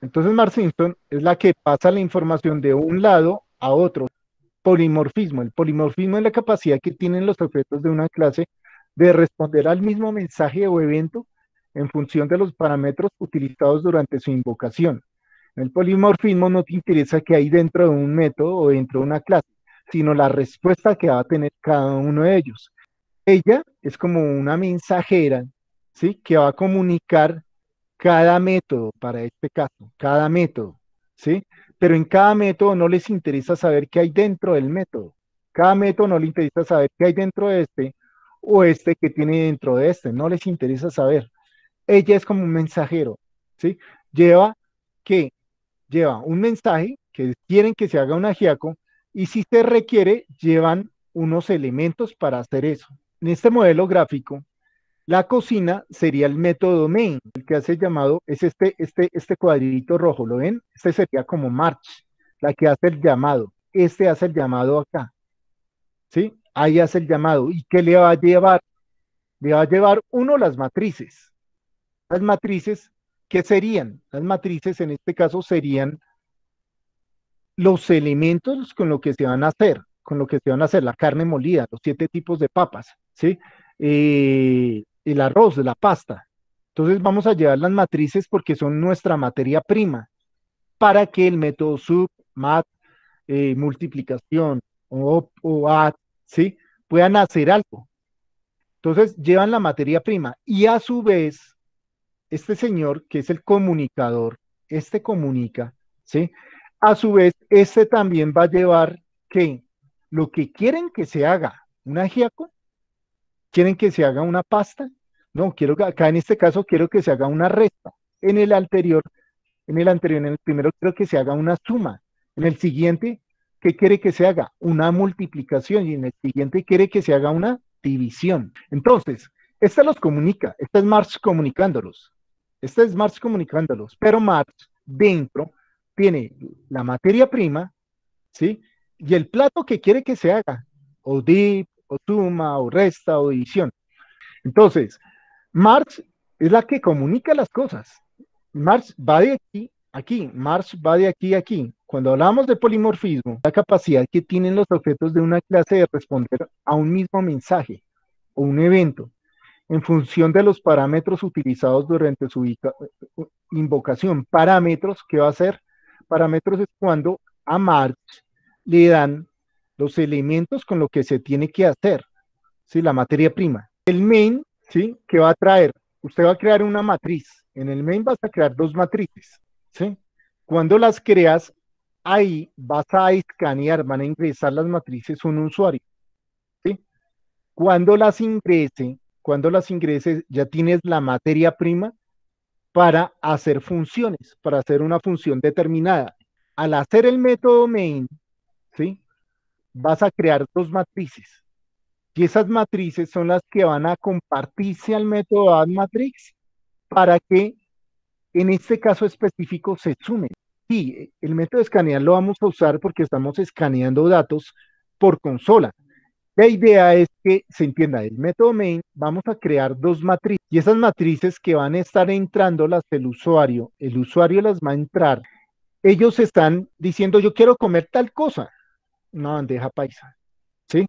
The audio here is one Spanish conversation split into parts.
Entonces Marcinson es la que pasa la información de un lado a otro. Polimorfismo. El polimorfismo es la capacidad que tienen los objetos de una clase de responder al mismo mensaje o evento en función de los parámetros utilizados durante su invocación. El polimorfismo no te interesa que hay dentro de un método o dentro de una clase, sino la respuesta que va a tener cada uno de ellos. Ella es como una mensajera, ¿sí? Que va a comunicar cada método para este caso, cada método, ¿sí? Pero en cada método no les interesa saber qué hay dentro del método. Cada método no le interesa saber qué hay dentro de este o este que tiene dentro de este. No les interesa saber. Ella es como un mensajero, ¿sí? Lleva que lleva un mensaje que quieren que se haga un agiaco y si se requiere llevan unos elementos para hacer eso. En este modelo gráfico la cocina sería el método main, el que hace llamado, es este, este, este cuadrito rojo, ¿lo ven? Este sería como March, la que hace el llamado. Este hace el llamado acá, ¿sí? Ahí hace el llamado. ¿Y qué le va a llevar? Le va a llevar, uno, las matrices. Las matrices, ¿qué serían? Las matrices en este caso serían los elementos con lo que se van a hacer, con lo que se van a hacer, la carne molida, los siete tipos de papas, ¿sí? Eh, el arroz, la pasta. Entonces vamos a llevar las matrices porque son nuestra materia prima para que el método sub, mat, eh, multiplicación o, o ¿sí? puedan hacer algo. Entonces llevan la materia prima y a su vez, este señor que es el comunicador, este comunica, ¿sí? A su vez, este también va a llevar que lo que quieren que se haga, un ajiaco, quieren que se haga una pasta, no, quiero que acá en este caso quiero que se haga una resta. En el anterior, en el anterior, en el primero quiero que se haga una suma. En el siguiente, ¿qué quiere que se haga? Una multiplicación y en el siguiente quiere que se haga una división. Entonces, esta los comunica, esta es Marx comunicándolos. Esta es Marx comunicándolos, pero Marx dentro tiene la materia prima, ¿sí? Y el plato que quiere que se haga, o o suma, o resta, o división. Entonces, Marx es la que comunica las cosas. Marx va de aquí a aquí, Marx va de aquí a aquí. Cuando hablamos de polimorfismo, la capacidad que tienen los objetos de una clase de responder a un mismo mensaje o un evento en función de los parámetros utilizados durante su invocación. Parámetros, ¿qué va a ser? Parámetros es cuando a Marx le dan los elementos con los que se tiene que hacer, ¿sí? la materia prima. El main, ¿sí? que va a traer? Usted va a crear una matriz. En el main vas a crear dos matrices. ¿sí? Cuando las creas, ahí vas a escanear, van a ingresar las matrices un usuario. ¿sí? Cuando las ingrese, cuando las ingreses, ya tienes la materia prima para hacer funciones, para hacer una función determinada. Al hacer el método main, ¿sí? vas a crear dos matrices. Y esas matrices son las que van a compartirse al método Ad Matrix para que en este caso específico se sumen. y el método de escanear lo vamos a usar porque estamos escaneando datos por consola. La idea es que se entienda, el método main vamos a crear dos matrices y esas matrices que van a estar entrando las del usuario, el usuario las va a entrar. Ellos están diciendo yo quiero comer tal cosa una bandeja paisa, ¿sí?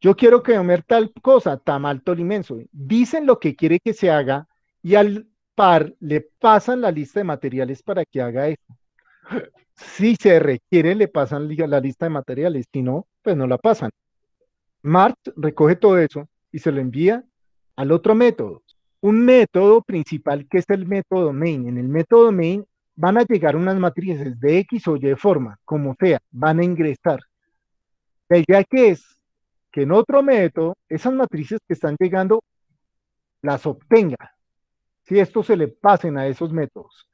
Yo quiero comer tal cosa, tamal tolimenso. Dicen lo que quiere que se haga y al par le pasan la lista de materiales para que haga eso. Si se requiere, le pasan la lista de materiales, si no, pues no la pasan. Mart recoge todo eso y se lo envía al otro método. Un método principal que es el método main. En el método main van a llegar unas matrices de X o Y forma, como sea, van a ingresar. El ya que es que en otro método esas matrices que están llegando las obtenga, si esto se le pasen a esos métodos,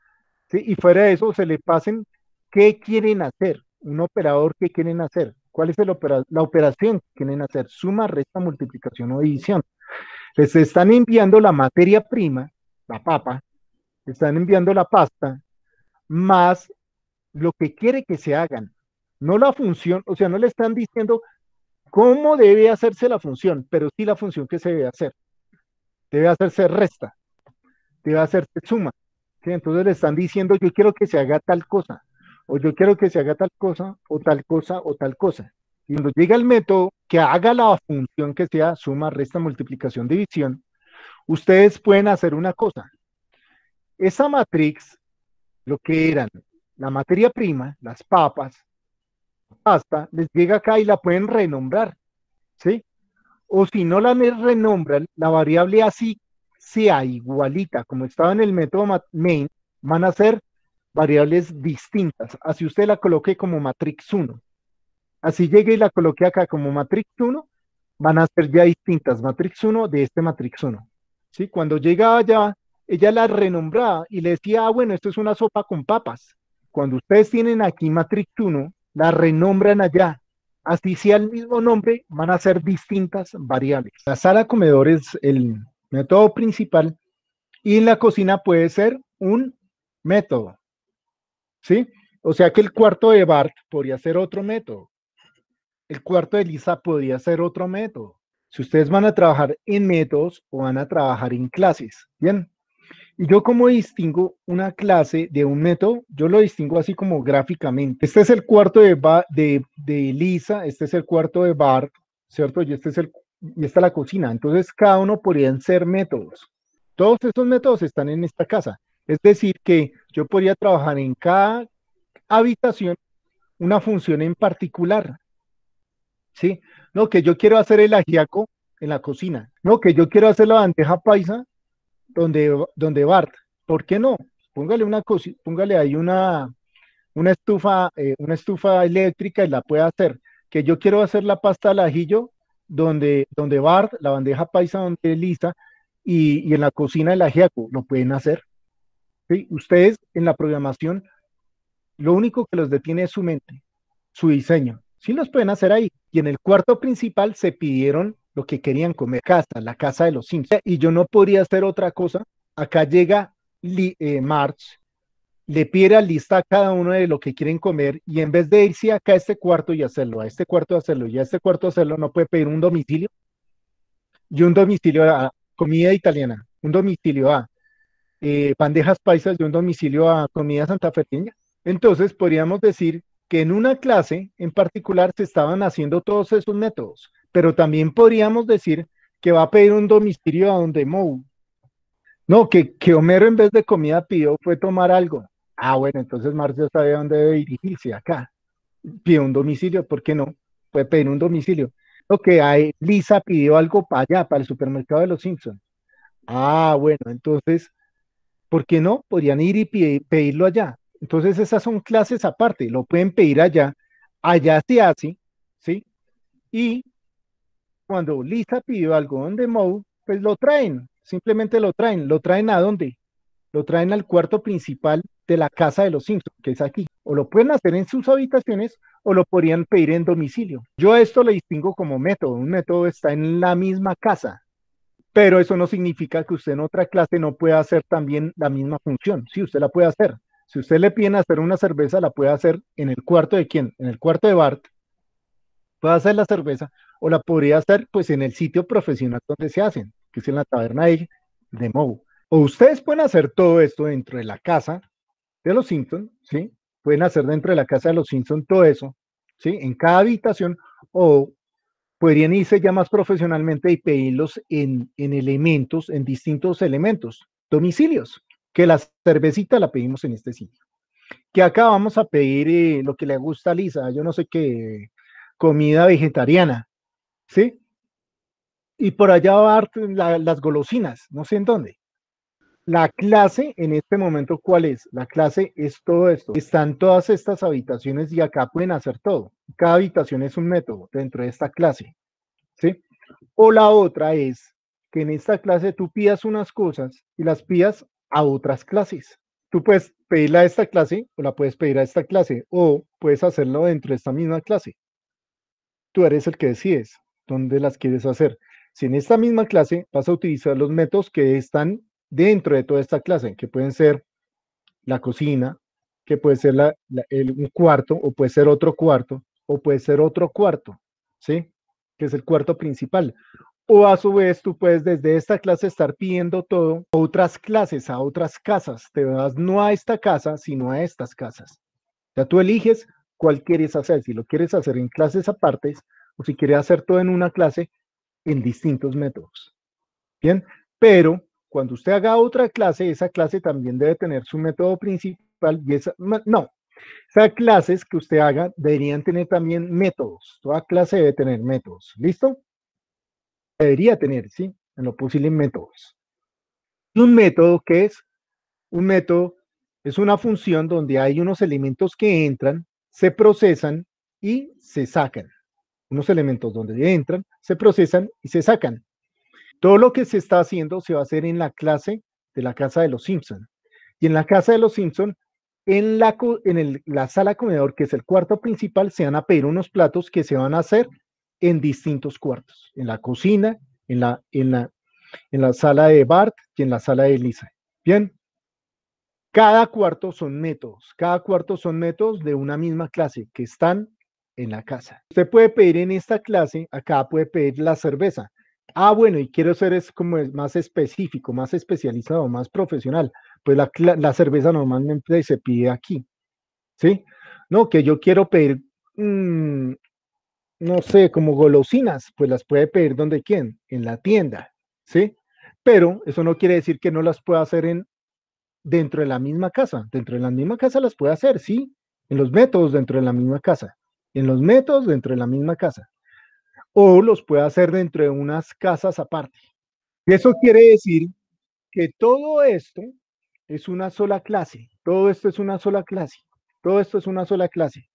y fuera de eso se le pasen qué quieren hacer, un operador ¿qué quieren hacer, cuál es la operación que quieren hacer, suma, resta, multiplicación o división. Les están enviando la materia prima, la papa, están enviando la pasta, más lo que quiere que se hagan. No la función, o sea, no le están diciendo cómo debe hacerse la función, pero sí la función que se debe hacer. Debe hacerse resta, debe hacerse suma. Entonces le están diciendo, yo quiero que se haga tal cosa, o yo quiero que se haga tal cosa, o tal cosa, o tal cosa. Y cuando llega el método que haga la función que sea suma, resta, multiplicación, división, ustedes pueden hacer una cosa. Esa matrix, lo que eran la materia prima, las papas, hasta les llega acá y la pueden renombrar, ¿sí? O si no la renombran, la variable así sea igualita, como estaba en el método main, van a ser variables distintas. Así usted la coloque como matrix 1. Así llegue y la coloque acá como matrix 1, van a ser ya distintas matrix 1 de este matrix 1. ¿sí? Cuando llega ya, ella la renombraba y le decía, ah, bueno, esto es una sopa con papas. Cuando ustedes tienen aquí matrix 1, la renombran allá. Así sea el mismo nombre, van a ser distintas variables. La sala comedor es el método principal y la cocina puede ser un método. ¿Sí? O sea que el cuarto de Bart podría ser otro método. El cuarto de Lisa podría ser otro método. Si ustedes van a trabajar en métodos o van a trabajar en clases. Bien, ¿Y yo cómo distingo una clase de un método? Yo lo distingo así como gráficamente. Este es el cuarto de, de, Lisa, este es el cuarto de Bar, ¿cierto? Y, este es el, y esta es la cocina. Entonces, cada uno podrían ser métodos. Todos estos métodos están en esta casa. Es decir, que yo podría trabajar en cada habitación una función en particular. ¿Sí? No, que yo quiero hacer el agiaco en la cocina. No, que yo quiero hacer la bandeja paisa donde, donde Bart, ¿por qué no? Póngale una cosa, póngale ahí una, una estufa, eh, una estufa eléctrica y la puede hacer. Que yo quiero hacer la pasta al ajillo, donde, donde Bart, la bandeja paisa donde Lisa y, en la cocina el ajíaco lo pueden hacer. ¿Sí? Ustedes en la programación, lo único que los detiene es su mente, su diseño. Sí los pueden hacer ahí. Y en el cuarto principal se pidieron lo que querían comer, casa, la casa de los Simpsons. Y yo no podría hacer otra cosa. Acá llega Lee, eh, March, le pide a lista cada uno de lo que quieren comer y en vez de irse acá a este cuarto y hacerlo, a este cuarto hacerlo y a este cuarto hacerlo, no puede pedir un domicilio. Y un domicilio a comida italiana, un domicilio a eh, bandejas paisas y un domicilio a comida santafereña. Entonces podríamos decir que en una clase en particular se estaban haciendo todos esos métodos pero también podríamos decir que va a pedir un domicilio a donde Moe. No, que, Homero en vez de comida pidió fue tomar algo. Ah, bueno, entonces Marcio sabe dónde debe dirigirse, acá. Pidió un domicilio, ¿por qué no? Puede pedir un domicilio. Lo que Lisa pidió algo para allá, para el supermercado de los Simpsons. Ah, bueno, entonces, ¿por qué no? Podrían ir y pedirlo allá. Entonces, esas son clases aparte, lo pueden pedir allá, allá se así, ¿sí? Y cuando Lisa pidió algo de Moe, pues lo traen, simplemente lo traen. ¿Lo traen a dónde? Lo traen al cuarto principal de la casa de los Simpsons, que es aquí. O lo pueden hacer en sus habitaciones o lo podrían pedir en domicilio. Yo esto lo distingo como método. Un método está en la misma casa, pero eso no significa que usted en otra clase no pueda hacer también la misma función. Sí, usted la puede hacer. Si usted le pide hacer una cerveza, la puede hacer en el cuarto de quién? En el cuarto de Bart. Puede hacer la cerveza o la podría hacer pues en el sitio profesional donde se hacen, que es en la taberna de, de O ustedes pueden hacer todo esto dentro de la casa de los Simpson, ¿sí? Pueden hacer dentro de la casa de los Simpson todo eso, ¿sí? En cada habitación o podrían irse ya más profesionalmente y pedirlos en, elementos, en distintos elementos, domicilios, que la cervecita la pedimos en este sitio. Que acá vamos a pedir eh, lo que le gusta a Lisa, yo no sé qué, comida vegetariana, ¿sí? Y por allá va la, las golosinas, no sé en dónde. La clase en este momento, ¿cuál es? La clase es todo esto. Están todas estas habitaciones y acá pueden hacer todo. Cada habitación es un método dentro de esta clase. ¿Sí? O la otra es que en esta clase tú pidas unas cosas y las pidas a otras clases. Tú puedes pedirla a esta clase o la puedes pedir a esta clase o puedes hacerlo dentro de esta misma clase. Tú eres el que decides dónde las quieres hacer. Si en esta misma clase vas a utilizar los métodos que están dentro de toda esta clase, que pueden ser la cocina, que puede ser el, un cuarto, o puede ser otro cuarto, o puede ser otro cuarto, ¿sí? Que es el cuarto principal. O a su vez, tú puedes desde esta clase estar pidiendo todo a otras clases, a otras casas. Te vas no a esta casa, sino a estas casas. Ya tú eliges cuál quieres hacer. Si lo quieres hacer en clases apartes, si quiere hacer todo en una clase, en distintos métodos. Bien, pero cuando usted haga otra clase, esa clase también debe tener su método principal y esa, no, esas clases que usted haga deberían tener también métodos. Toda clase debe tener métodos. ¿Listo? Debería tener, ¿sí? En lo posible métodos. Un método que es un método es una función donde hay unos elementos que entran, se procesan y se sacan unos elementos donde entran, se procesan y se sacan. Todo lo que se está haciendo se va a hacer en la clase de la casa de los Simpson. Y en la casa de los Simpson, en la, en la sala comedor, que es el cuarto principal, se van a pedir unos platos que se van a hacer en distintos cuartos, en la cocina, en la, en la, en la sala de Bart y en la sala de Lisa. Bien, cada cuarto son métodos, cada cuarto son métodos de una misma clase que están en la casa. Usted puede pedir en esta clase, acá puede pedir la cerveza. Ah, bueno, y quiero ser es más específico, más especializado, más profesional. Pues la, cerveza normalmente se pide aquí. ¿Sí? No, que yo quiero pedir, mm, no sé, como golosinas, pues las puede pedir donde quién, en la tienda. ¿Sí? Pero eso no quiere decir que no las pueda hacer en, dentro de la misma casa. Dentro de la misma casa las puede hacer, sí, en los métodos dentro de la misma casa en los métodos dentro de la misma casa, o los puede hacer dentro de unas casas aparte. Eso quiere decir que todo esto es una sola clase, todo esto es una sola clase, todo esto es una sola clase,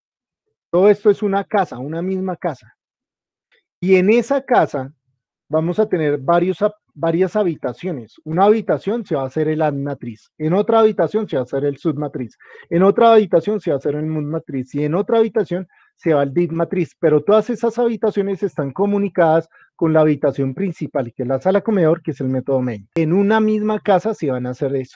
todo esto es una casa, una misma casa. Y en esa casa vamos a tener varios, varias habitaciones. Una habitación se va a hacer el matriz, en otra habitación se va a hacer el submatriz, en otra habitación se va a hacer el matriz y en otra habitación se va al DIP matriz, pero todas esas habitaciones están comunicadas con la habitación principal, que es la sala comedor, que es el método main. En una misma casa se van a hacer eso.